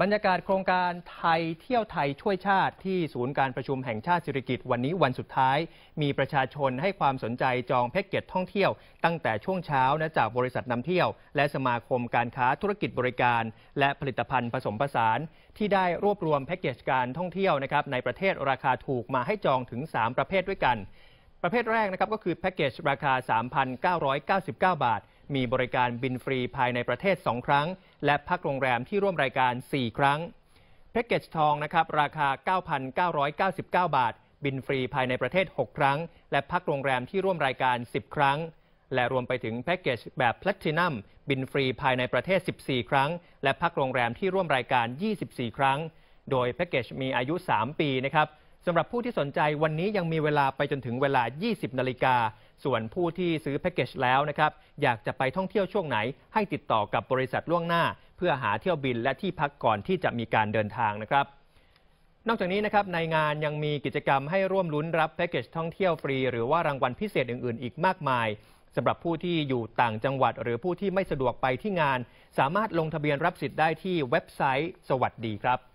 บรรยากาศโครงการไทยเที่ยวไทยช่วยชาติ ที่ศูนย์การประชุมแห่งชาติสิริกิติ์วันนี้วันสุดท้าย มีประชาชนให้ความสนใจจองแพ็กเกจท่องเที่ยวตั้งแต่ช่วงเช้านะจากบริษัทนำเที่ยว และสมาคมการค้าธุรกิจบริการ และผลิตภัณฑ์ผสมผสาน ที่ได้รวบรวมแพ็กเกจการท่องเที่ยวนะครับในประเทศราคาถูกมาให้จองถึง 3 ประเภทด้วยกัน ประเภทแรกนะครับก็คือแพ็กเกจราคา3,999 บาทมีบริการบินฟรีภายในประเทศ 2 ครั้ง และพักโรงแรมที่ร่วมรายการ 4 ครั้งแพ็กเกจทองนะครับราคา 9,999 บาท บินฟรีภายในประเทศ 6 ครั้ง และพักโรงแรมที่ร่วมรายการ 10 ครั้ง และรวมไปถึงแพ็กเกจแบบแพลตินัมบินฟรีภายในประเทศ 14 ครั้ง และพักโรงแรมที่ร่วมรายการ 24 ครั้ง โดยแพ็กเกจมีอายุ 3 ปีนะครับสำหรับผู้ที่สนใจวันนี้ยังมีเวลาไปจนถึงเวลา 20 นาฬิกา ส่วนผู้ที่ซื้อแพ็กเกจแล้วนะครับ อยากจะไปท่องเที่ยวช่วงไหน ให้ติดต่อกับบริษัทล่วงหน้า เพื่อหาเที่ยวบิน และที่พักก่อนที่จะมีการเดินทางนะครับ นอกจากนี้นะครับ ในงานยังมีกิจกรรมให้ร่วมลุ้นรับแพ็กเกจท่องเที่ยวฟรีหรือว่ารางวัลพิเศษอื่น ๆ อีกมากมายสำหรับผู้ที่อยู่ต่างจังหวัด หรือผู้ที่ไม่สะดวกไปที่งาน สามารถลงทะเบียนรับสิทธิ์ได้ที่เว็บไซต์ สวัสดีครับ